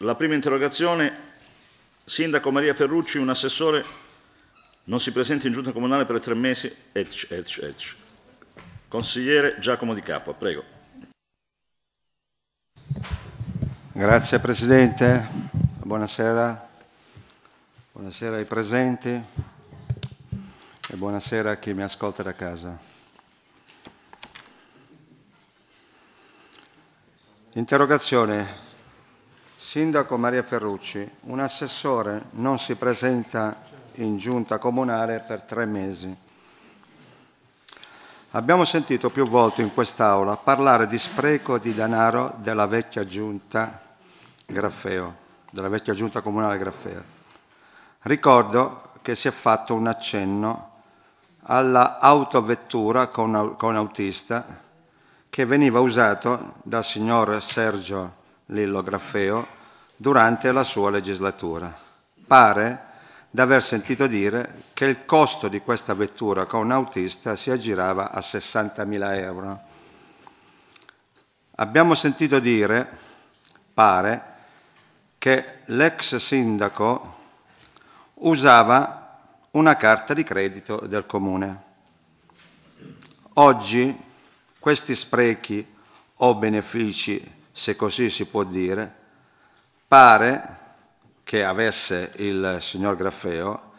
La prima interrogazione, Sindaco Maria Ferrucci, un assessore non si presenta in giunta comunale per tre mesi, etc, ecc, ecc. Consigliere Giacomo Di Capua, prego. Grazie Presidente, buonasera, buonasera ai presenti e buonasera a chi mi ascolta da casa. Interrogazione Sindaco Maria Ferrucci, un assessore non si presenta in giunta comunale per tre mesi. Abbiamo sentito più volte in quest'Aula parlare di spreco di denaro della vecchia giunta Graffeo, della vecchia giunta comunale Graffeo. Ricordo che si è fatto un accenno alla autovettura con, con autista che veniva usato dal signor Sergio Lillo Graffeo, durante la sua legislatura. Pare di aver sentito dire che il costo di questa vettura con un autista si aggirava a 60.000 euro. Abbiamo sentito dire, pare, che l'ex sindaco usava una carta di credito del comune. Oggi questi sprechi o benefici se così si può dire, pare che avesse il signor Graffeo,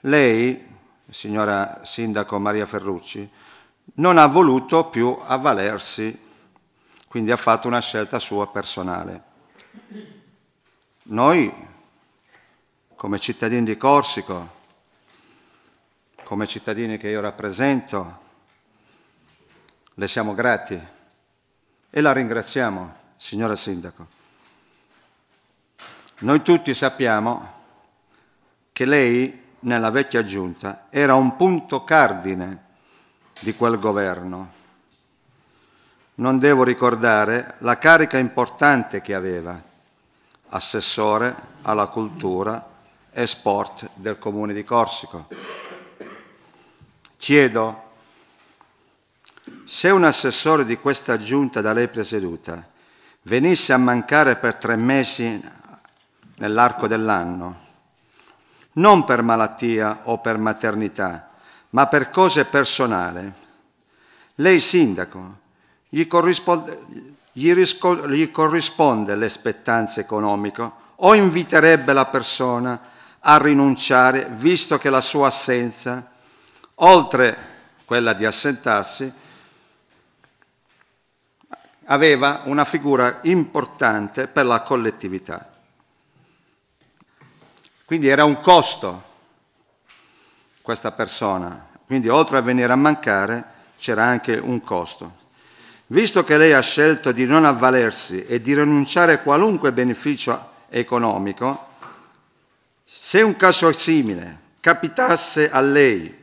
lei, signora sindaco Maria Ferrucci, non ha voluto più avvalersi, quindi ha fatto una scelta sua personale. Noi, come cittadini di Corsico, come cittadini che io rappresento, le siamo grati e la ringraziamo Signora Sindaco, noi tutti sappiamo che lei nella vecchia giunta era un punto cardine di quel governo. Non devo ricordare la carica importante che aveva, assessore alla cultura e sport del comune di Corsico. Chiedo se un assessore di questa giunta da lei presieduta venisse a mancare per tre mesi nell'arco dell'anno, non per malattia o per maternità, ma per cose personali. Lei, sindaco, gli corrisponde, gli, risco, gli corrisponde l'espettanza economica o inviterebbe la persona a rinunciare, visto che la sua assenza, oltre quella di assentarsi, aveva una figura importante per la collettività. Quindi era un costo questa persona, quindi oltre a venire a mancare c'era anche un costo. Visto che lei ha scelto di non avvalersi e di rinunciare a qualunque beneficio economico, se un caso simile capitasse a lei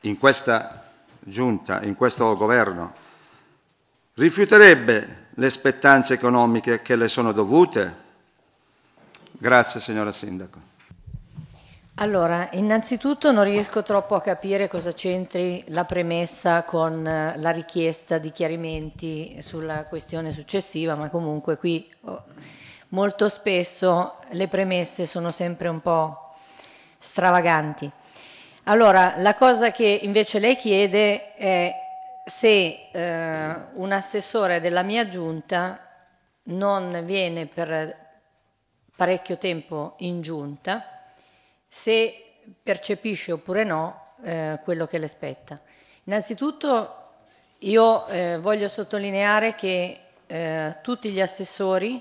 in questa giunta, in questo governo, rifiuterebbe le spettanze economiche che le sono dovute? Grazie signora Sindaco. Allora, innanzitutto non riesco troppo a capire cosa c'entri la premessa con eh, la richiesta di chiarimenti sulla questione successiva, ma comunque qui oh, molto spesso le premesse sono sempre un po' stravaganti. Allora, la cosa che invece lei chiede è se eh, un assessore della mia giunta non viene per parecchio tempo in giunta, se percepisce oppure no eh, quello che le spetta. Innanzitutto io eh, voglio sottolineare che eh, tutti gli assessori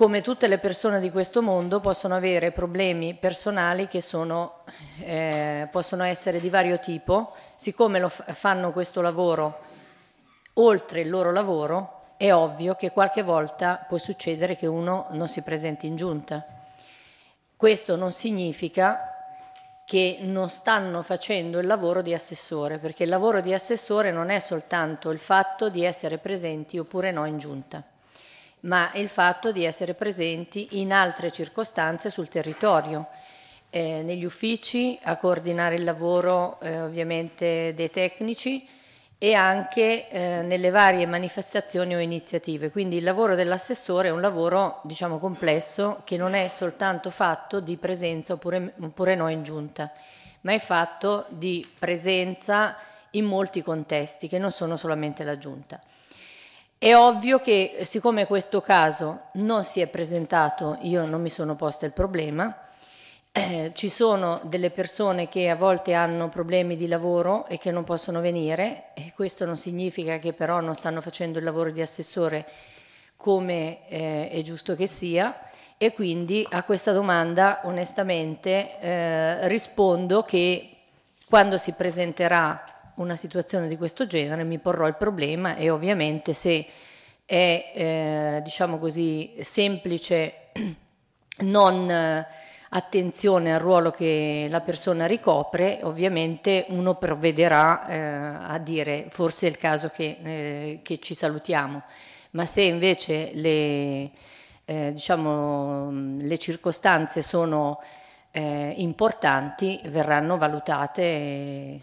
come tutte le persone di questo mondo possono avere problemi personali che sono, eh, possono essere di vario tipo, siccome fanno questo lavoro oltre il loro lavoro è ovvio che qualche volta può succedere che uno non si presenti in giunta. Questo non significa che non stanno facendo il lavoro di assessore, perché il lavoro di assessore non è soltanto il fatto di essere presenti oppure no in giunta ma il fatto di essere presenti in altre circostanze sul territorio, eh, negli uffici, a coordinare il lavoro eh, ovviamente dei tecnici e anche eh, nelle varie manifestazioni o iniziative. Quindi il lavoro dell'assessore è un lavoro diciamo, complesso che non è soltanto fatto di presenza oppure, oppure no in giunta, ma è fatto di presenza in molti contesti che non sono solamente la giunta. È ovvio che eh, siccome questo caso non si è presentato, io non mi sono posta il problema, eh, ci sono delle persone che a volte hanno problemi di lavoro e che non possono venire, e questo non significa che però non stanno facendo il lavoro di assessore come eh, è giusto che sia e quindi a questa domanda onestamente eh, rispondo che quando si presenterà una situazione di questo genere mi porrò il problema e ovviamente se è eh, diciamo così semplice non eh, attenzione al ruolo che la persona ricopre, ovviamente uno provvederà eh, a dire forse è il caso che, eh, che ci salutiamo, ma se invece le, eh, diciamo, le circostanze sono eh, importanti verranno valutate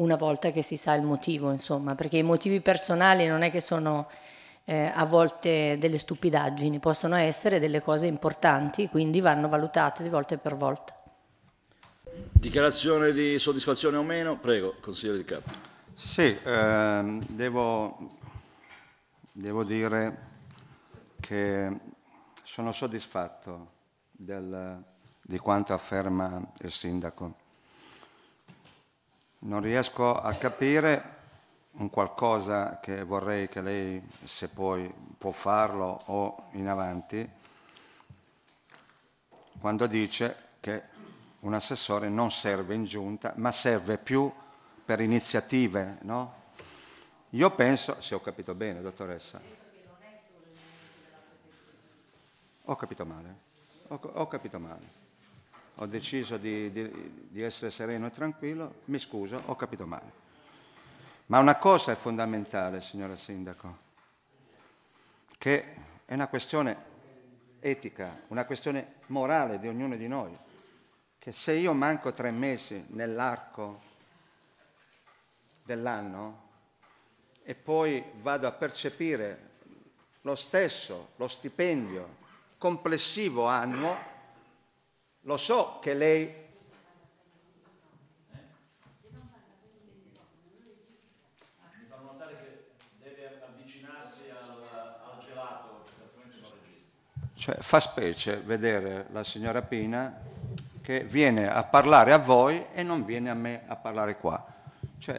una volta che si sa il motivo, insomma, perché i motivi personali non è che sono eh, a volte delle stupidaggini, possono essere delle cose importanti, quindi vanno valutate di volta per volta. Dichiarazione di soddisfazione o meno? Prego, consigliere Di Capo. Sì, ehm, devo, devo dire che sono soddisfatto del, di quanto afferma il sindaco non riesco a capire un qualcosa che vorrei che lei, se poi può farlo o in avanti, quando dice che un assessore non serve in giunta, ma serve più per iniziative, no? Io penso, se ho capito bene, dottoressa. Ho capito male. ho, ho capito male ho deciso di, di, di essere sereno e tranquillo, mi scuso, ho capito male. Ma una cosa è fondamentale, signora Sindaco, che è una questione etica, una questione morale di ognuno di noi, che se io manco tre mesi nell'arco dell'anno e poi vado a percepire lo stesso, lo stipendio complessivo annuo, lo so che lei... Cioè, fa specie vedere la signora Pina che viene a parlare a voi e non viene a me a parlare qua. Cioè,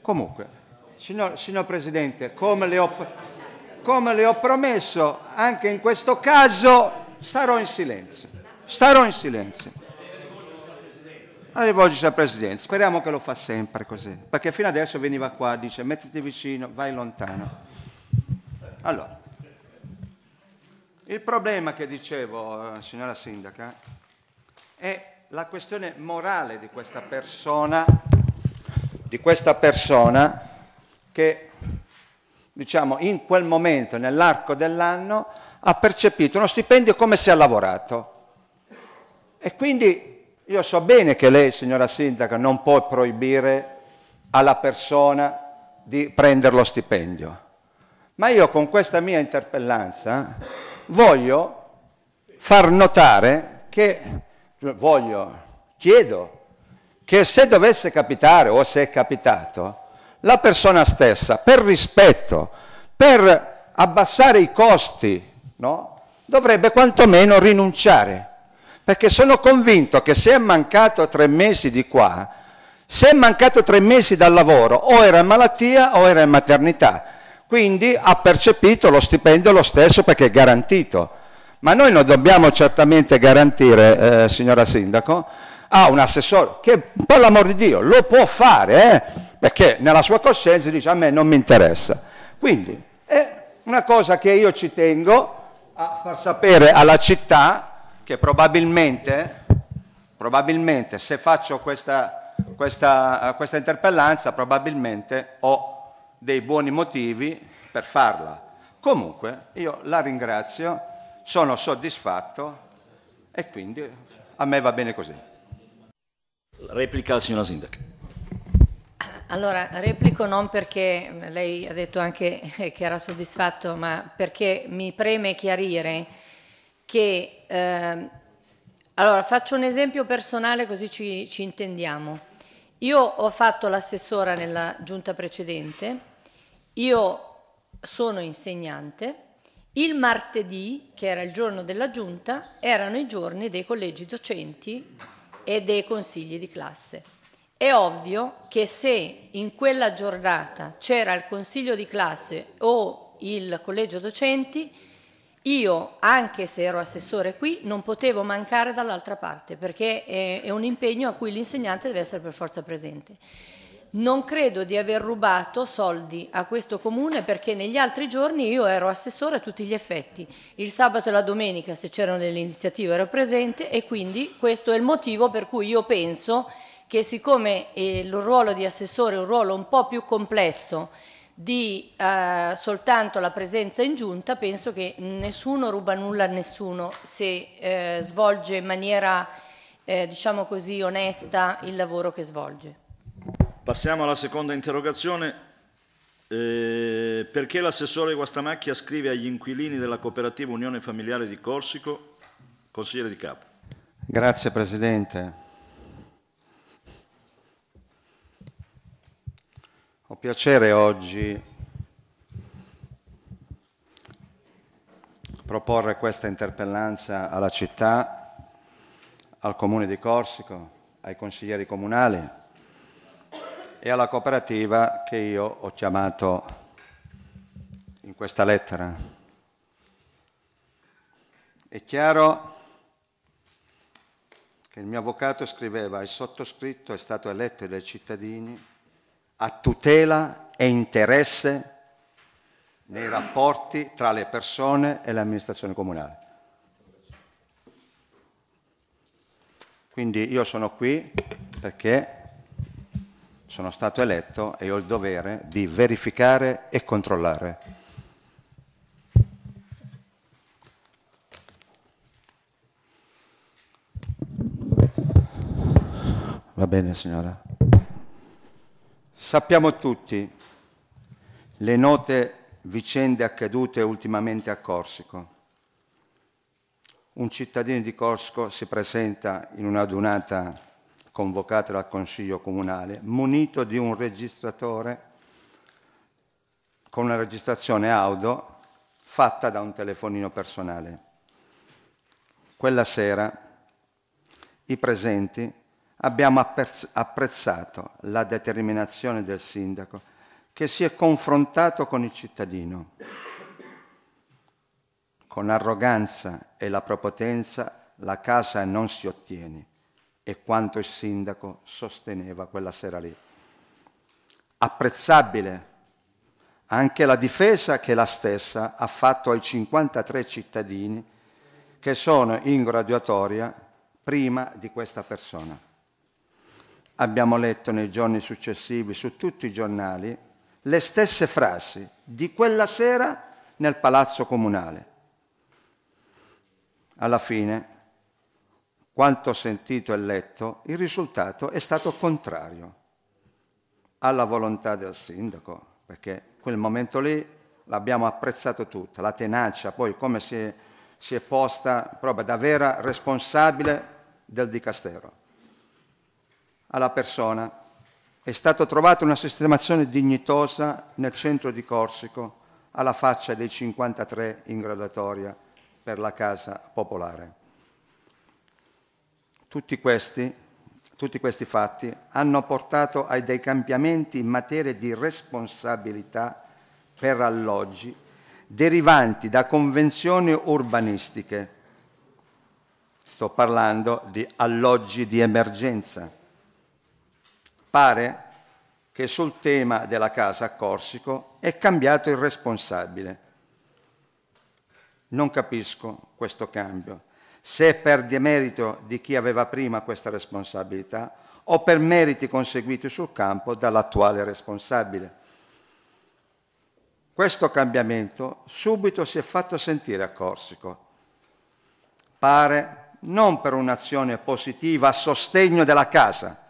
comunque, signor, signor Presidente, come le, ho, come le ho promesso, anche in questo caso starò in silenzio starò in silenzio. A rivolgersi al Presidente, speriamo che lo fa sempre così, perché fino adesso veniva qua, dice mettiti vicino, vai lontano. Allora, il problema che dicevo, eh, signora Sindaca, è la questione morale di questa persona, di questa persona che diciamo, in quel momento, nell'arco dell'anno, ha percepito uno stipendio come se ha lavorato. E quindi io so bene che lei, signora sindaca, non può proibire alla persona di prendere lo stipendio, ma io con questa mia interpellanza voglio far notare che, voglio, chiedo che se dovesse capitare o se è capitato, la persona stessa, per rispetto, per abbassare i costi, no? dovrebbe quantomeno rinunciare perché sono convinto che se è mancato tre mesi di qua, se è mancato tre mesi dal lavoro, o era in malattia o era in maternità. Quindi ha percepito lo stipendio lo stesso perché è garantito. Ma noi non dobbiamo certamente garantire, eh, signora Sindaco, a un assessore che, per l'amor di Dio, lo può fare, eh, perché nella sua coscienza dice a me non mi interessa. Quindi è una cosa che io ci tengo a far sapere alla città che probabilmente, probabilmente se faccio questa, questa, questa interpellanza, probabilmente ho dei buoni motivi per farla. Comunque, io la ringrazio, sono soddisfatto e quindi a me va bene così. Replica la signora Sindac. Allora, replico non perché lei ha detto anche che era soddisfatto, ma perché mi preme chiarire che... Eh, allora, faccio un esempio personale così ci, ci intendiamo. Io ho fatto l'assessora nella giunta precedente, io sono insegnante, il martedì, che era il giorno della giunta, erano i giorni dei collegi docenti e dei consigli di classe. È ovvio che se in quella giornata c'era il consiglio di classe o il collegio docenti, io, anche se ero assessore qui, non potevo mancare dall'altra parte perché è, un impegno a cui l'insegnante deve essere per forza presente. Non credo di aver rubato soldi a questo comune perché negli altri giorni io ero assessore a tutti gli effetti. Il sabato e la domenica, se c'erano delle iniziative, ero presente e quindi questo è il motivo per cui io penso che siccome eh, il ruolo di assessore è un ruolo un po' più complesso di eh, soltanto la presenza in giunta, penso che nessuno ruba nulla a nessuno se eh, svolge in maniera, eh, diciamo così, onesta il lavoro che svolge. Passiamo alla seconda interrogazione. Eh, perché l'assessore Guastamacchia scrive agli inquilini della cooperativa Unione Familiare di Corsico, consigliere di capo? Grazie Presidente. Ho piacere oggi proporre questa interpellanza alla città, al comune di Corsico, ai consiglieri comunali e alla cooperativa che io ho chiamato in questa lettera. È chiaro che il mio avvocato scriveva il sottoscritto è stato eletto dai cittadini a tutela e interesse nei rapporti tra le persone e l'amministrazione comunale. Quindi io sono qui perché sono stato eletto e ho il dovere di verificare e controllare. Va bene signora. Sappiamo tutti le note vicende accadute ultimamente a Corsico. Un cittadino di Corsico si presenta in una adunata convocata dal Consiglio Comunale munito di un registratore con una registrazione audio fatta da un telefonino personale. Quella sera i presenti abbiamo apprezzato la determinazione del sindaco che si è confrontato con il cittadino. Con arroganza e la propotenza la casa non si ottiene, e quanto il sindaco sosteneva quella sera lì. Apprezzabile anche la difesa che la stessa ha fatto ai 53 cittadini che sono in graduatoria prima di questa persona abbiamo letto nei giorni successivi su tutti i giornali le stesse frasi di quella sera nel palazzo comunale. Alla fine, quanto sentito e letto, il risultato è stato contrario alla volontà del sindaco, perché quel momento lì l'abbiamo apprezzato tutta, la tenacia, poi come si è, si è posta proprio da vera responsabile del dicastero alla persona. È stata trovata una sistemazione dignitosa nel centro di Corsico, alla faccia dei 53 in gradatoria per la Casa Popolare. Tutti questi, tutti questi fatti hanno portato ai dei cambiamenti in materia di responsabilità per alloggi derivanti da convenzioni urbanistiche. Sto parlando di alloggi di emergenza Pare che sul tema della casa a Corsico è cambiato il responsabile. Non capisco questo cambio, se è per demerito di chi aveva prima questa responsabilità o per meriti conseguiti sul campo dall'attuale responsabile. Questo cambiamento subito si è fatto sentire a Corsico. Pare non per un'azione positiva a sostegno della casa,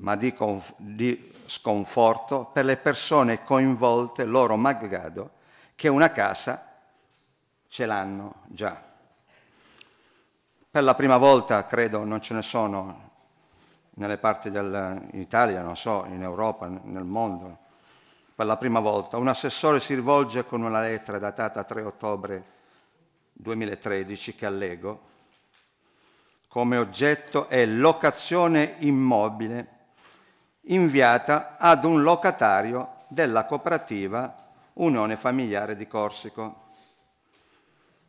ma di, conf- di sconforto per le persone coinvolte, loro malgrado, che una casa ce l'hanno già. Per la prima volta, credo, non ce ne sono nelle parti dell'Italia, non so, in Europa, nel mondo, per la prima volta. Un assessore si rivolge con una lettera datata 3 ottobre 2013 che allego. Come oggetto è locazione immobile inviata ad un locatario della cooperativa Unione Familiare di Corsico.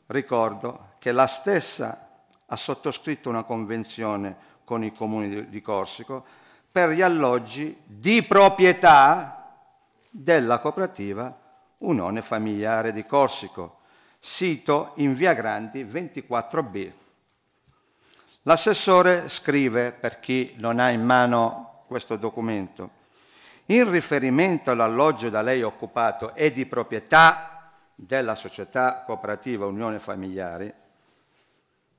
Ricordo che la stessa ha sottoscritto una convenzione con i comuni di Corsico per gli alloggi di proprietà della cooperativa Unione Familiare di Corsico, sito in via Grandi 24B. L'assessore scrive, per chi non ha in mano questo documento. In riferimento all'alloggio da lei occupato e di proprietà della società cooperativa Unione Familiari,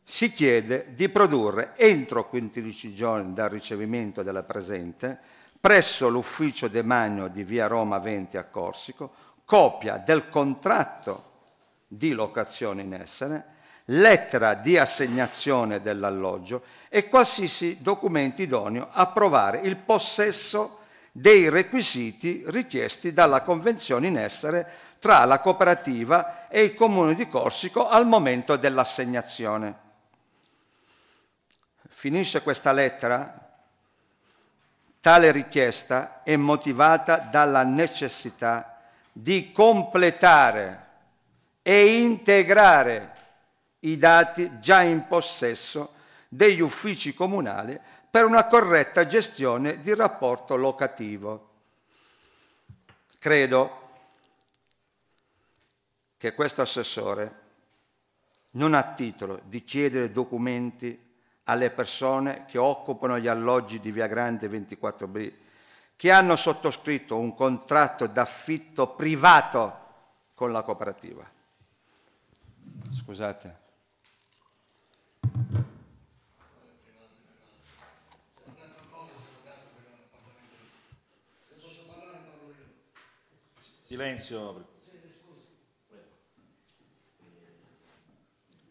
si chiede di produrre entro 15 giorni dal ricevimento della presente presso l'ufficio demagno di via Roma 20 a Corsico copia del contratto di locazione in essere lettera di assegnazione dell'alloggio e qualsiasi documento idoneo a provare il possesso dei requisiti richiesti dalla convenzione in essere tra la cooperativa e il comune di Corsico al momento dell'assegnazione. Finisce questa lettera. Tale richiesta è motivata dalla necessità di completare e integrare i dati già in possesso degli uffici comunali per una corretta gestione di rapporto locativo. Credo che questo assessore non ha titolo di chiedere documenti alle persone che occupano gli alloggi di Via Grande 24B, che hanno sottoscritto un contratto d'affitto privato con la cooperativa. Scusate. Silenzio.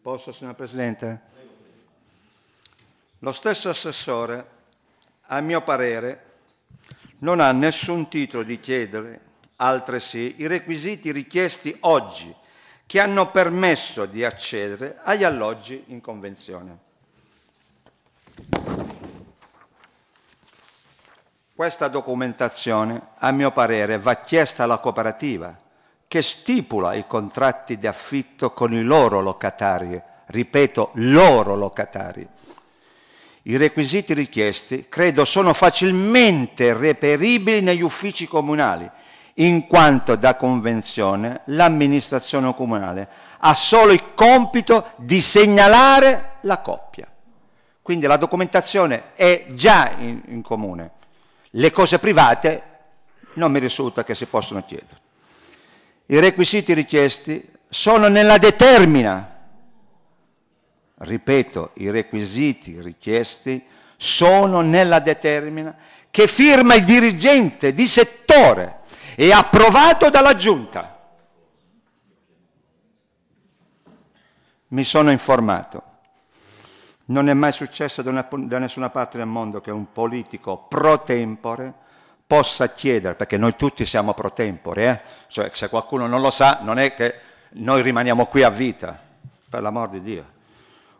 Posso, signor Presidente? Lo stesso assessore, a mio parere, non ha nessun titolo di chiedere altresì i requisiti richiesti oggi che hanno permesso di accedere agli alloggi in convenzione. Questa documentazione, a mio parere, va chiesta alla cooperativa che stipula i contratti di affitto con i loro locatari, ripeto, loro locatari. I requisiti richiesti credo sono facilmente reperibili negli uffici comunali in quanto da convenzione l'amministrazione comunale ha solo il compito di segnalare la coppia. Quindi la documentazione è già in, in comune. Le cose private non mi risulta che si possono chiedere. I requisiti richiesti sono nella determina. Ripeto, i requisiti richiesti sono nella determina che firma il dirigente di settore e approvato dalla giunta. Mi sono informato. Non è mai successo da, nessuna parte del mondo che un politico pro tempore possa chiedere, perché noi tutti siamo pro tempore, eh? cioè se qualcuno non lo sa non è che noi rimaniamo qui a vita, per l'amor di Dio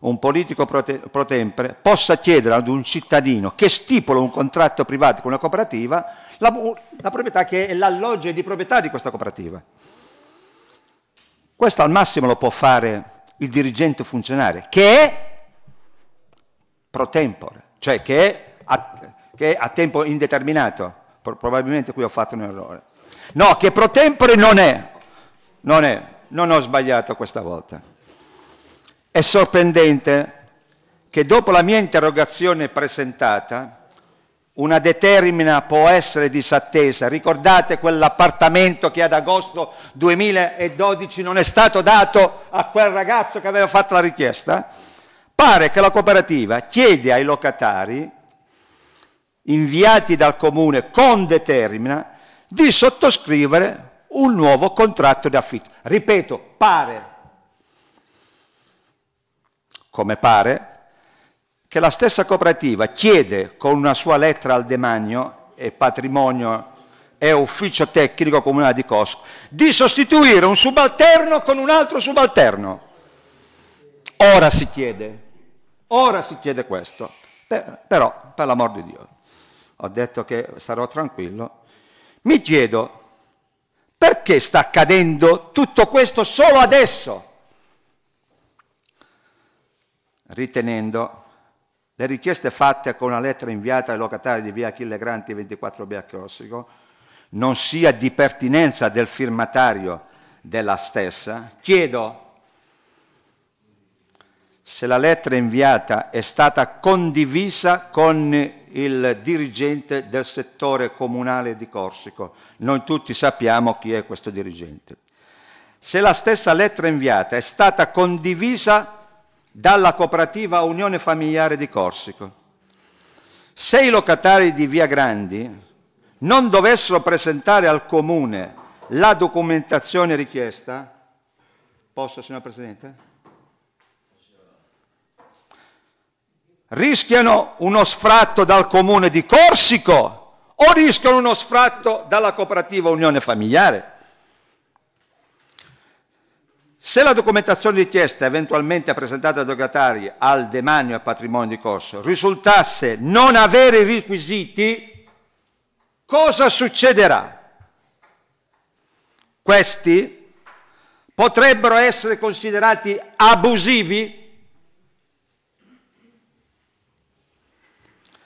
un politico pro tempore possa chiedere ad un cittadino che stipula un contratto privato con una cooperativa la, la proprietà che è l'alloggio di proprietà di questa cooperativa. Questo al massimo lo può fare il dirigente funzionario, che è pro tempore, cioè che è a, che è a tempo indeterminato. Probabilmente qui ho fatto un errore. No, che pro tempore non è. Non è. Non ho sbagliato questa volta. È sorprendente che dopo la mia interrogazione presentata, una determina può essere disattesa. Ricordate quell'appartamento che ad agosto 2012 non è stato dato a quel ragazzo che aveva fatto la richiesta? Pare che la cooperativa chiede ai locatari, inviati dal comune con determina, di sottoscrivere un nuovo contratto di affitto. Ripeto, pare come pare, che la stessa cooperativa chiede con una sua lettera al demagno e patrimonio e ufficio tecnico comunale di Cosco di sostituire un subalterno con un altro subalterno. Ora si chiede, ora si chiede questo. però, per l'amor di Dio, ho detto che starò tranquillo. Mi chiedo perché sta accadendo tutto questo solo adesso? ritenendo le richieste fatte con una lettera inviata ai locatari di via Achille Granti 24B Corsico non sia di pertinenza del firmatario della stessa, chiedo se la lettera inviata è stata condivisa con il dirigente del settore comunale di Corsico. Noi tutti sappiamo chi è questo dirigente. Se la stessa lettera inviata è stata condivisa con dalla cooperativa Unione Familiare di Corsico. Se i locatari di Via Grandi non dovessero presentare al Comune la documentazione richiesta, posso signor Presidente? Rischiano uno sfratto dal Comune di Corsico o rischiano uno sfratto dalla cooperativa Unione Familiare? Se la documentazione richiesta eventualmente presentata da dogatari al demanio e patrimonio di corso risultasse non avere i requisiti, cosa succederà? Questi potrebbero essere considerati abusivi?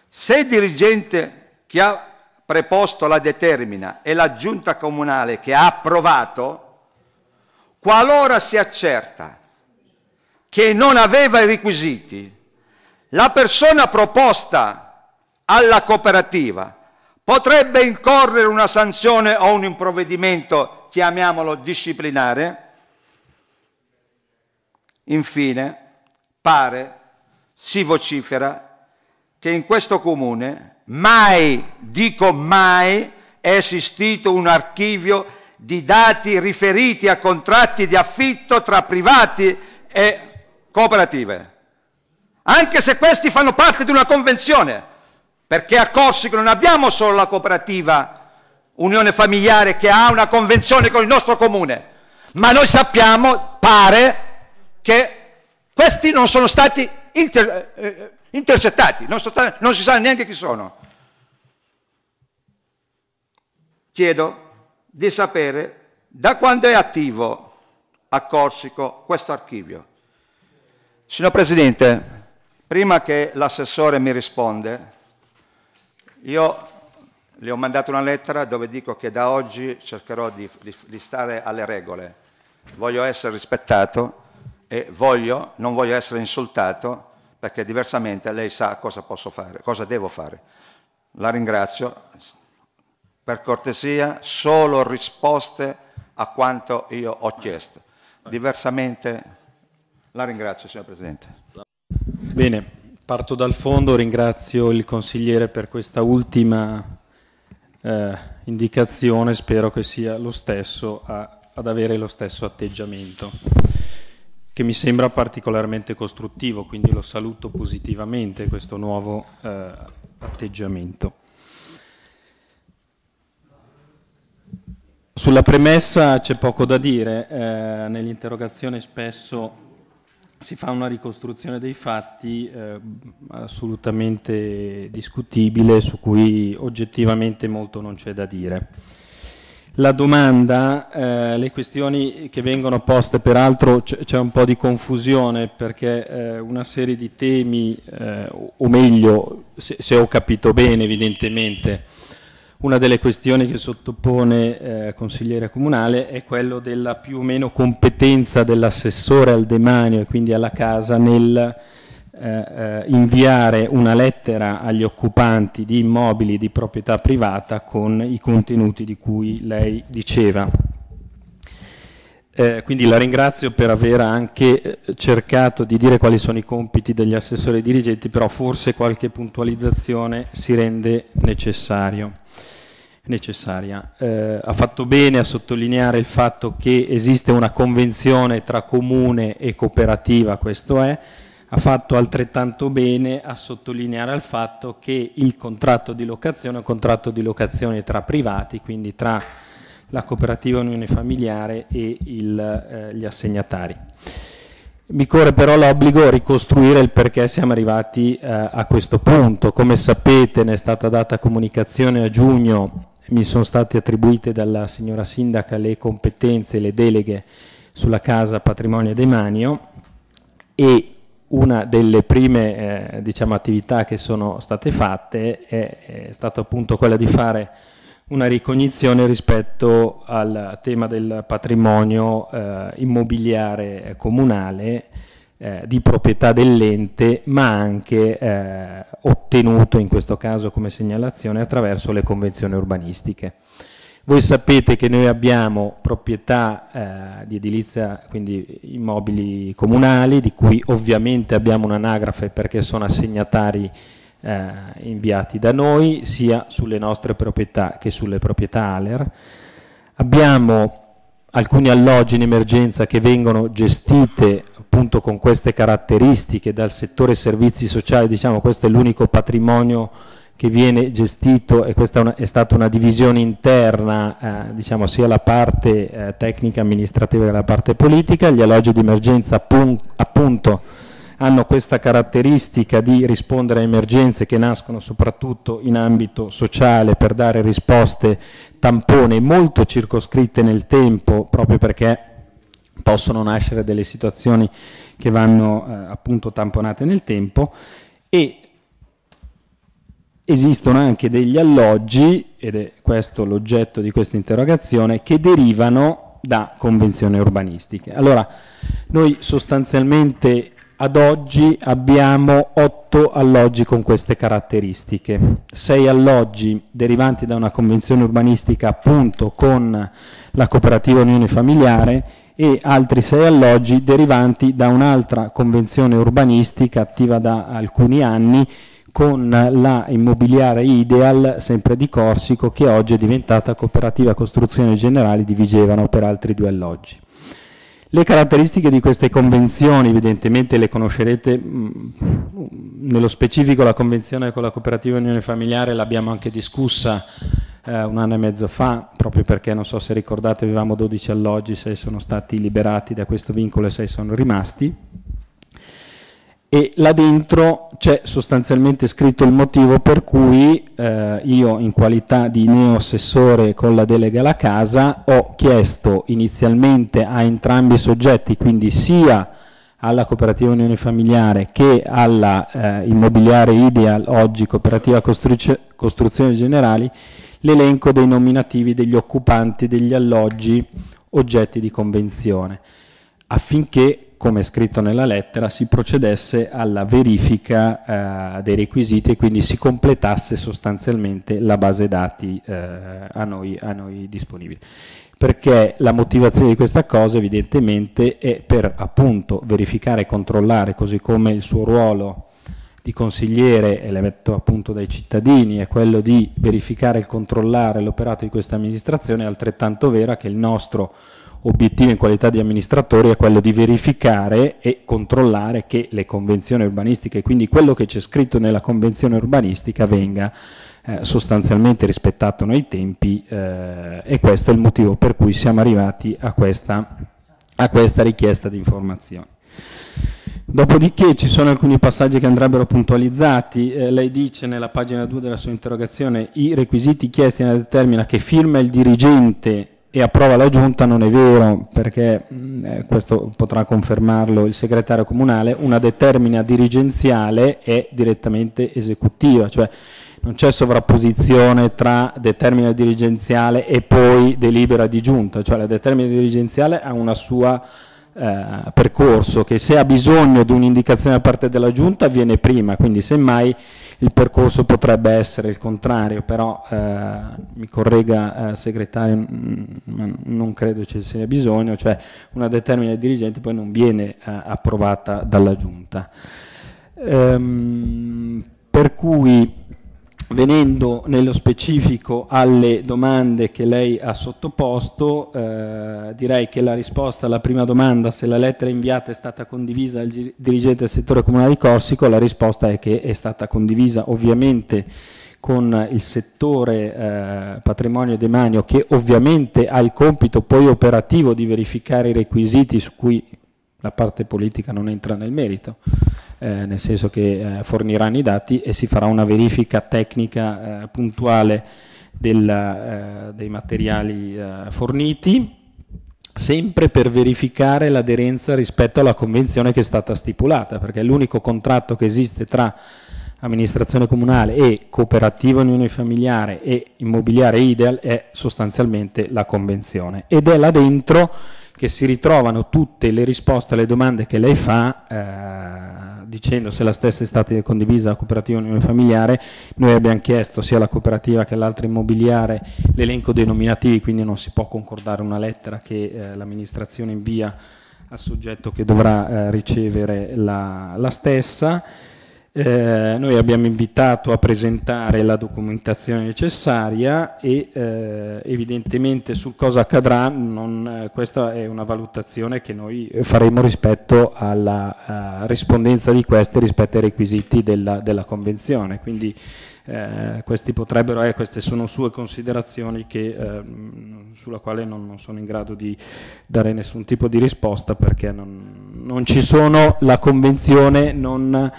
Se il dirigente che ha preposto la determina e la giunta comunale che ha approvato Qualora si accerta che non aveva i requisiti, la persona proposta alla cooperativa potrebbe incorrere una sanzione o un improvvedimento, chiamiamolo disciplinare. Infine, pare, si vocifera che in questo comune mai, dico mai, è esistito un archivio di dati riferiti a contratti di affitto tra privati e cooperative, anche se questi fanno parte di una convenzione, perché a Corsico non abbiamo solo la cooperativa Unione Familiare che ha una convenzione con il nostro comune, ma noi sappiamo, pare, che questi non sono stati inter, eh, eh intercettati, non, sono, non si sa neanche chi sono. Chiedo di sapere da quando è attivo a Corsico questo archivio. Signor Presidente, prima che l'assessore mi risponde, io le ho mandato una lettera dove dico che da oggi cercherò di, di, di stare alle regole, voglio essere rispettato e voglio, non voglio essere insultato perché diversamente lei sa cosa posso fare, cosa devo fare. La ringrazio per cortesia, solo risposte a quanto io ho chiesto. Diversamente, la ringrazio, signor Presidente. Bene, parto dal fondo, ringrazio il consigliere per questa ultima eh, indicazione, spero che sia lo stesso a, ad avere lo stesso atteggiamento, che mi sembra particolarmente costruttivo, quindi lo saluto positivamente questo nuovo eh, atteggiamento. Sulla premessa c'è poco da dire, eh, nell'interrogazione spesso si fa una ricostruzione dei fatti eh, assolutamente discutibile, su cui oggettivamente molto non c'è da dire. La domanda, eh, le questioni che vengono poste, peraltro c'è un po' di confusione perché eh, una serie di temi, eh, o meglio, se, se ho capito bene evidentemente, una delle questioni che sottopone eh, consigliere comunale è quella della più o meno competenza dell'assessore al demanio e quindi alla casa nel eh, eh, inviare una lettera agli occupanti di immobili di proprietà privata con i contenuti di cui lei diceva. Eh, quindi la ringrazio per aver anche eh, cercato di dire quali sono i compiti degli assessori dirigenti, però forse qualche puntualizzazione si rende necessaria. Eh, ha fatto bene a sottolineare il fatto che esiste una convenzione tra comune e cooperativa, questo è, ha fatto altrettanto bene a sottolineare il fatto che il contratto di locazione è un contratto di locazione tra privati, quindi tra la cooperativa unione familiare e il, eh, gli assegnatari. Mi corre però l'obbligo ricostruire il perché siamo arrivati eh, a questo punto. Come sapete ne è stata data comunicazione a giugno, mi sono state attribuite dalla signora sindaca le competenze, le deleghe sulla casa patrimonio dei Manio e una delle prime eh, diciamo, attività che sono state fatte è, è stata appunto quella di fare una ricognizione rispetto al tema del patrimonio eh, immobiliare eh, comunale eh, di proprietà dell'ente, ma anche eh, ottenuto in questo caso come segnalazione attraverso le convenzioni urbanistiche. Voi sapete che noi abbiamo proprietà eh, di edilizia, quindi immobili comunali, di cui ovviamente abbiamo un'anagrafe perché sono assegnatari eh, inviati da noi sia sulle nostre proprietà che sulle proprietà ALER. Abbiamo alcuni alloggi in emergenza che vengono gestite appunto con queste caratteristiche dal settore servizi sociali, diciamo questo è l'unico patrimonio che viene gestito e questa è, stata una divisione interna eh, diciamo sia la parte eh, tecnica amministrativa che la parte politica, gli alloggi di emergenza appunto hanno questa caratteristica di rispondere a emergenze che nascono soprattutto in ambito sociale per dare risposte tampone molto circoscritte nel tempo proprio perché possono nascere delle situazioni che vanno eh, appunto tamponate nel tempo e esistono anche degli alloggi, ed è questo l'oggetto di questa interrogazione, che derivano da convenzioni urbanistiche. Allora, noi sostanzialmente ad oggi abbiamo 8 alloggi con queste caratteristiche, 6 alloggi derivanti da una convenzione urbanistica appunto con la cooperativa Unione Familiare e altri 6 alloggi derivanti da un'altra convenzione urbanistica attiva da alcuni anni con la immobiliare Ideal, sempre di Corsico, che oggi è diventata cooperativa costruzione generale di Vigevano per altri due alloggi. Le caratteristiche di queste convenzioni evidentemente le conoscerete, mm, nello specifico la convenzione con la cooperativa Unione Familiare l'abbiamo anche discussa eh, un anno e mezzo fa, proprio perché non so se ricordate avevamo 12 alloggi, 6 sono stati liberati da questo vincolo e 6 sono rimasti e là dentro c'è sostanzialmente scritto il motivo per cui eh, io in qualità di neo assessore con la delega alla casa ho chiesto inizialmente a entrambi i soggetti, quindi sia alla cooperativa Unione Familiare che alla eh, immobiliare Ideal, oggi cooperativa Costruzione, Costruzione Generali, l'elenco dei nominativi degli occupanti degli alloggi oggetti di convenzione affinché come scritto nella lettera, si procedesse alla verifica eh, dei requisiti e quindi si completasse sostanzialmente la base dati eh, a, noi, a, noi, disponibile. Perché la motivazione di questa cosa evidentemente è per appunto verificare e controllare, così come il suo ruolo di consigliere, eletto appunto dai cittadini, è quello di verificare e controllare l'operato di questa amministrazione, è altrettanto vera che il nostro obiettivo in qualità di amministratori è quello di verificare e controllare che le convenzioni urbanistiche, quindi quello che c'è scritto nella convenzione urbanistica venga eh, sostanzialmente rispettato nei tempi eh, e questo è il motivo per cui siamo arrivati a questa, a questa richiesta di informazioni. Dopodiché ci sono alcuni passaggi che andrebbero puntualizzati. Eh, lei dice nella pagina 2 della sua interrogazione i requisiti chiesti nella determina che firma il dirigente e approva la giunta non è vero, perché mm, eh, questo potrà confermarlo il segretario comunale, una determina dirigenziale è direttamente esecutiva, cioè non c'è sovrapposizione tra determina dirigenziale e poi delibera di giunta, cioè la determina dirigenziale ha una sua eh, percorso che se ha bisogno di un'indicazione da parte della giunta viene prima, quindi semmai il percorso potrebbe essere il contrario, però eh, mi corregga eh, segretario, mh, non credo ci sia bisogno, cioè una determinata dirigente poi non viene eh, approvata dalla giunta. Ehm, per cui Venendo nello specifico alle domande che lei ha sottoposto, eh, direi che la risposta alla prima domanda, se la lettera inviata è stata condivisa al dirigente del settore comunale di Corsico, la risposta è che è stata condivisa ovviamente con il settore eh, patrimonio e demanio che ovviamente ha il compito poi operativo di verificare i requisiti su cui la parte politica non entra nel merito eh, nel senso che eh, forniranno i dati e si farà una verifica tecnica eh, puntuale del, eh, dei materiali eh, forniti, sempre per verificare l'aderenza rispetto alla convenzione che è stata stipulata, perché è l'unico contratto che esiste tra amministrazione comunale e cooperativa unione familiare e immobiliare ideal è sostanzialmente la convenzione ed è là dentro che si ritrovano tutte le risposte alle domande che lei fa, eh, dicendo se la stessa è stata condivisa la cooperativa unione familiare, noi abbiamo chiesto sia alla cooperativa che all'altra immobiliare l'elenco dei nominativi, quindi non si può concordare una lettera che eh, l'amministrazione invia al soggetto che dovrà eh, ricevere la, la stessa. Eh, noi abbiamo invitato a presentare la documentazione necessaria e eh, evidentemente su cosa accadrà non, eh, questa è una valutazione che noi faremo rispetto alla eh, rispondenza di queste rispetto ai requisiti della, della Convenzione. Quindi eh, queste potrebbero eh, queste sono sue considerazioni che, ehm, sulla quale non, non, sono in grado di dare nessun tipo di risposta perché non, non ci sono la Convenzione non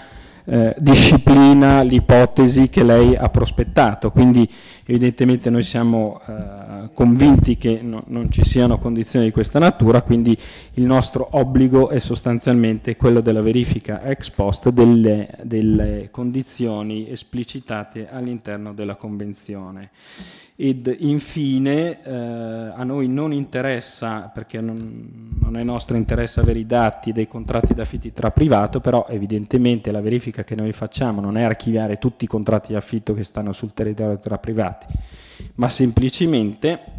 eh, disciplina l'ipotesi che lei ha prospettato. Quindi evidentemente noi siamo eh, convinti che no, non ci siano condizioni di questa natura, quindi il nostro obbligo è sostanzialmente quello della verifica ex post delle, delle condizioni esplicitate all'interno della Convenzione. Ed infine eh, a noi non interessa, perché non, non, è nostro interesse avere i dati dei contratti d'affitto tra privato, però evidentemente la verifica che noi facciamo non è archiviare tutti i contratti di affitto che stanno sul territorio tra privato, dati, ma semplicemente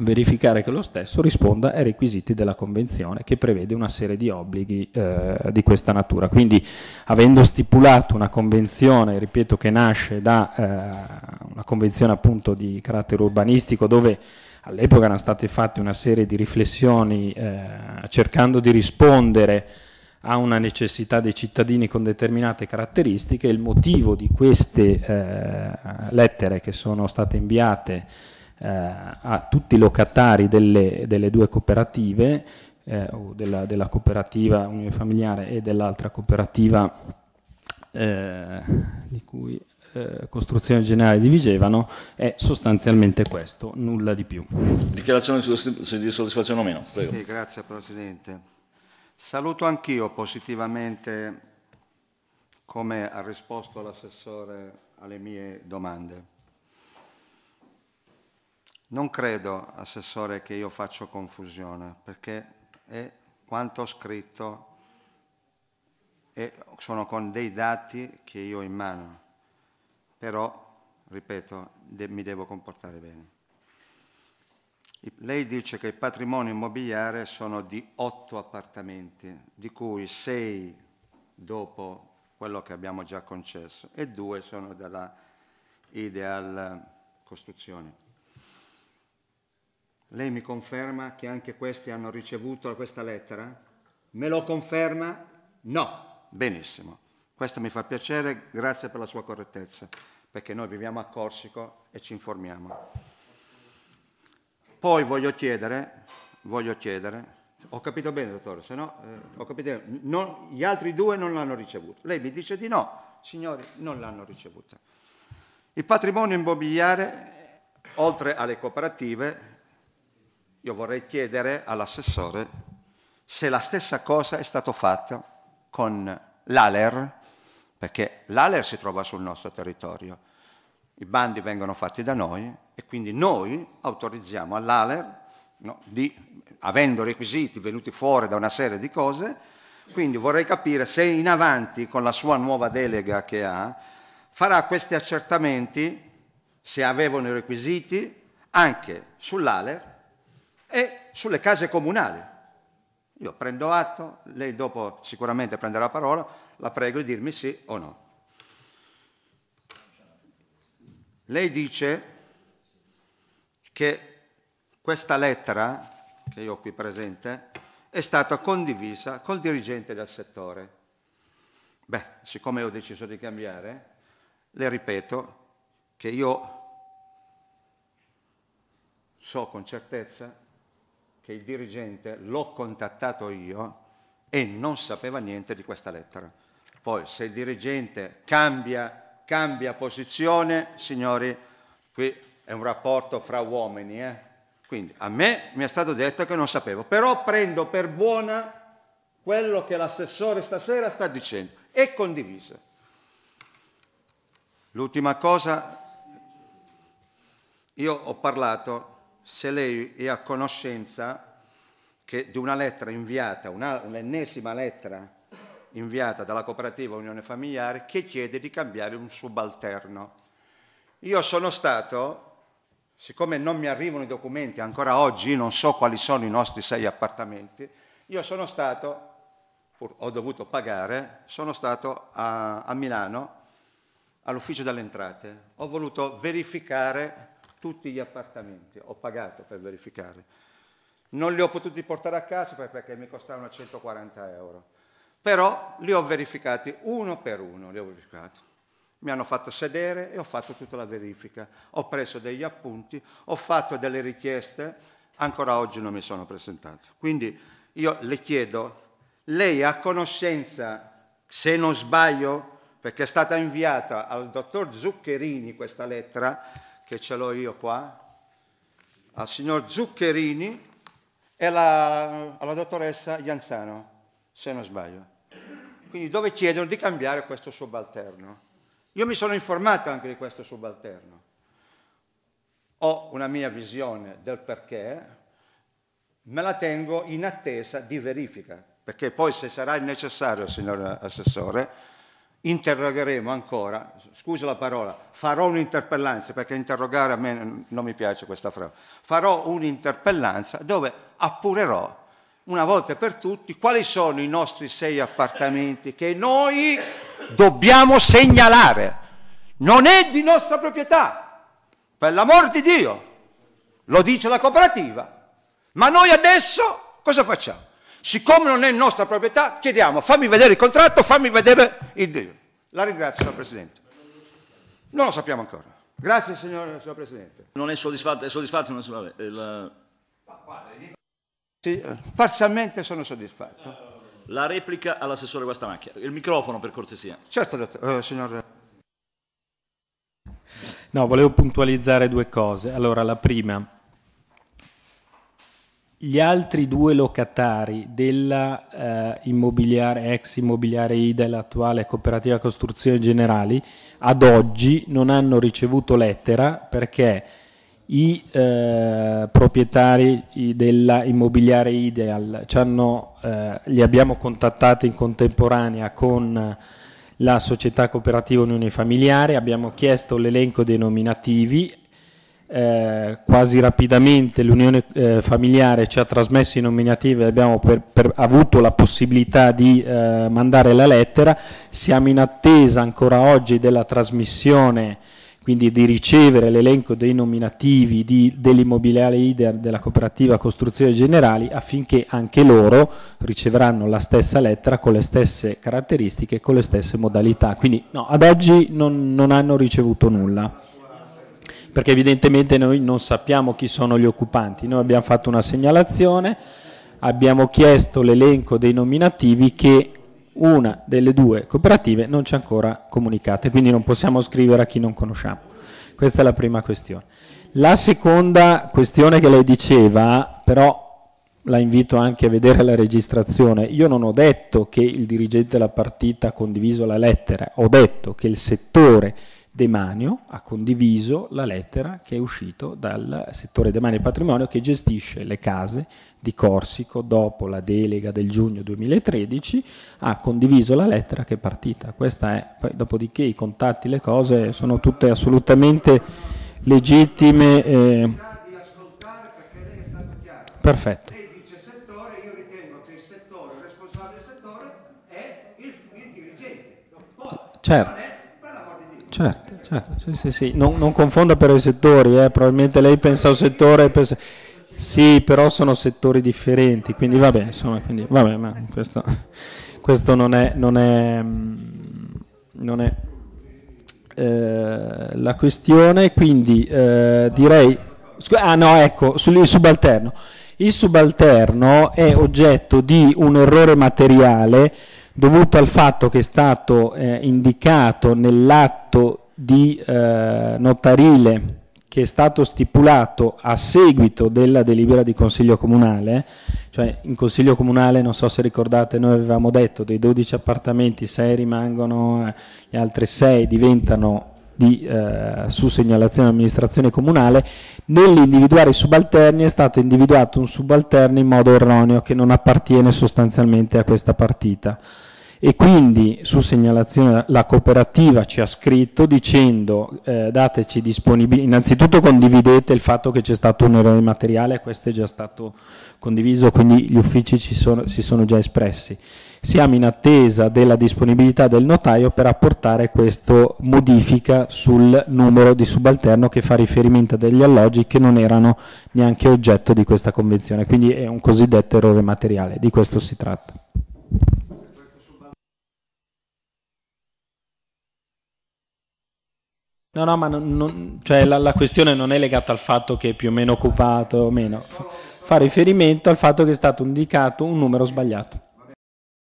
verificare che lo stesso risponda ai requisiti della Convenzione che prevede una serie di obblighi eh, di questa natura. Quindi avendo stipulato una Convenzione, ripeto, che nasce da eh, una Convenzione appunto di carattere urbanistico dove all'epoca erano state fatte una serie di riflessioni eh, cercando di rispondere a una necessità dei cittadini con determinate caratteristiche. Il motivo di queste eh, lettere che sono state inviate eh, a tutti i locatari delle, delle due cooperative, eh, della, della, cooperativa Familiare e dell'altra cooperativa eh, di cui eh, costruzione generale di Vigevano è sostanzialmente questo, nulla di più. Dichiarazione di soddisfazione o meno? Prego. Sì, grazie Presidente. Saluto anch'io positivamente come ha risposto l'assessore alle mie domande. Non credo, assessore, che io faccio confusione, perché è quanto ho scritto e sono con dei dati che io ho in mano, però, ripeto, de mi devo comportare bene. Lei dice che il patrimonio immobiliare sono di otto appartamenti, di cui sei dopo quello che abbiamo già concesso e due sono dalla Ideal Costruzioni. Lei mi conferma che anche questi hanno ricevuto questa lettera? Me lo conferma? No. Benissimo. Questo mi fa piacere, grazie per la sua correttezza, perché noi viviamo a Corsico e ci informiamo. Poi voglio chiedere, voglio chiedere, ho capito bene dottore, se no eh, ho capito non, gli altri due non l'hanno ricevuta. Lei mi dice di no, signori, non l'hanno ricevuta. Il patrimonio immobiliare, oltre alle cooperative, io vorrei chiedere all'assessore se la stessa cosa è stata fatta con l'ALER, perché l'ALER si trova sul nostro territorio, i bandi vengono fatti da noi, e quindi noi autorizziamo all'ALER, no, di, avendo requisiti venuti fuori da una serie di cose, quindi vorrei capire se in avanti con la sua nuova delega che ha farà questi accertamenti, se avevano i requisiti, anche sull'ALER e sulle case comunali. Io prendo atto, lei dopo sicuramente prenderà la parola, la prego di dirmi sì o no. Lei dice che questa lettera, che io ho qui presente, è stata condivisa col dirigente del settore. Beh, siccome ho deciso di cambiare, le ripeto che io so con certezza che il dirigente l'ho contattato io e non sapeva niente di questa lettera. Poi se il dirigente cambia, cambia posizione, signori, qui è un rapporto fra uomini, eh? quindi a me mi è stato detto che non sapevo, però prendo per buona quello che l'assessore stasera sta dicendo e condiviso. L'ultima cosa, io ho parlato, se lei è a conoscenza che, di una lettera inviata, una, un'ennesima lettera inviata dalla cooperativa Unione Familiare che chiede di cambiare un subalterno. Io sono stato siccome non mi arrivano i documenti ancora oggi, non so quali sono i nostri sei appartamenti, io sono stato, ho dovuto pagare, sono stato a, a Milano all'ufficio delle entrate, ho voluto verificare tutti gli appartamenti, ho pagato per verificare. Non li ho potuti portare a casa perché mi costavano 140 euro, però li ho verificati uno per uno, li ho verificati. Mi hanno fatto sedere e ho fatto tutta la verifica. Ho preso degli appunti, ho fatto delle richieste, ancora oggi non mi sono presentato. Quindi io le chiedo, lei ha conoscenza, se non sbaglio, perché è stata inviata al dottor Zuccherini questa lettera, che ce l'ho io qua, al signor Zuccherini e alla, alla dottoressa Ianzano, se non sbaglio. Quindi dove chiedono di cambiare questo subalterno. Io mi sono informato anche di questo subalterno. Ho una mia visione del perché, me la tengo in attesa di verifica, perché poi se sarà necessario, signor Assessore, interrogheremo ancora, scusa la parola, farò un'interpellanza, perché interrogare a me non mi piace questa frase, farò un'interpellanza dove appurerò una volta per tutti quali sono i nostri sei appartamenti che noi dobbiamo segnalare. Non è di nostra proprietà, per l'amor di Dio, lo dice la cooperativa. Ma noi adesso cosa facciamo? Siccome non è nostra proprietà, chiediamo fammi vedere il contratto, fammi vedere il Dio. La ringrazio, signor Presidente. Non lo sappiamo ancora. Grazie, signor, signor Presidente. Non è soddisfatto, è soddisfatto? Non è soddisfatto. Il... Sì, eh, parzialmente sono soddisfatto. La replica all'assessore Guastamacchia. Il microfono per cortesia. Certo, eh, signor. No, volevo puntualizzare due cose. Allora, la prima, gli altri due locatari della eh, immobiliare, ex immobiliare IDA e l'attuale cooperativa costruzioni generali ad oggi non hanno ricevuto lettera perché i eh, proprietari dell'immobiliare Ideal eh, li abbiamo contattati in contemporanea con la società cooperativa Unione Familiare, abbiamo chiesto l'elenco dei nominativi, eh, quasi rapidamente l'Unione eh, Familiare ci ha trasmesso i nominativi, abbiamo per, per, avuto la possibilità di eh, mandare la lettera, siamo in attesa ancora oggi della trasmissione quindi di ricevere l'elenco dei nominativi di, dell'immobiliare leader della cooperativa costruzioni generali affinché anche loro riceveranno la stessa lettera con le stesse caratteristiche, e con le stesse modalità. Quindi no, ad oggi non, non hanno ricevuto nulla perché evidentemente noi non sappiamo chi sono gli occupanti, noi abbiamo fatto una segnalazione, abbiamo chiesto l'elenco dei nominativi che una delle due cooperative non ci ha ancora comunicate, quindi non possiamo scrivere a chi non conosciamo. Questa è la prima questione. La seconda questione che lei diceva, però la invito anche a vedere la registrazione, io non ho detto che il dirigente della partita ha condiviso la lettera, ho detto che il settore De Manio ha condiviso la lettera che è uscita dal settore Demanio e Patrimonio che gestisce le case di Corsico dopo la delega del giugno 2013, ha condiviso la lettera che è partita. È, poi, dopodiché i contatti, le cose sono tutte assolutamente legittime. Eh. Perfetto. Certo. Certo, certo. Sì, sì, sì. Non, non, confonda però i settori, eh. probabilmente lei pensa a un settore... Pensa... Sì, però sono settori differenti, quindi vabbè, insomma, quindi, vabbè, ma questo, questo non è... Non è, mm, non è eh, la questione, quindi eh, direi... Ah no, ecco, sul subalterno. Il subalterno è oggetto di un errore materiale dovuto al fatto che è stato eh, indicato nell'atto di eh, notarile che è stato stipulato a seguito della delibera di Consiglio Comunale, cioè in Consiglio Comunale, non so se ricordate, noi avevamo detto dei 12 appartamenti, 6 rimangono, eh, gli altri 6 diventano di, eh, su segnalazione dell'amministrazione comunale, nell'individuare i subalterni è stato individuato un subalterno in modo erroneo che non appartiene sostanzialmente a questa partita e quindi su segnalazione la cooperativa ci ha scritto dicendo eh, dateci disponibili, innanzitutto condividete il fatto che c'è stato un errore materiale, questo è già stato condiviso, quindi gli uffici sono, si sono già espressi. Siamo in attesa della disponibilità del notaio per apportare questa modifica sul numero di subalterno che fa riferimento a degli alloggi che non erano neanche oggetto di questa convenzione, quindi è un cosiddetto errore materiale, di questo si tratta. No, no, ma non, non, cioè la, la, questione non è legata al fatto che è più o meno occupato o meno, fa, fa riferimento al fatto che è stato indicato un numero sbagliato.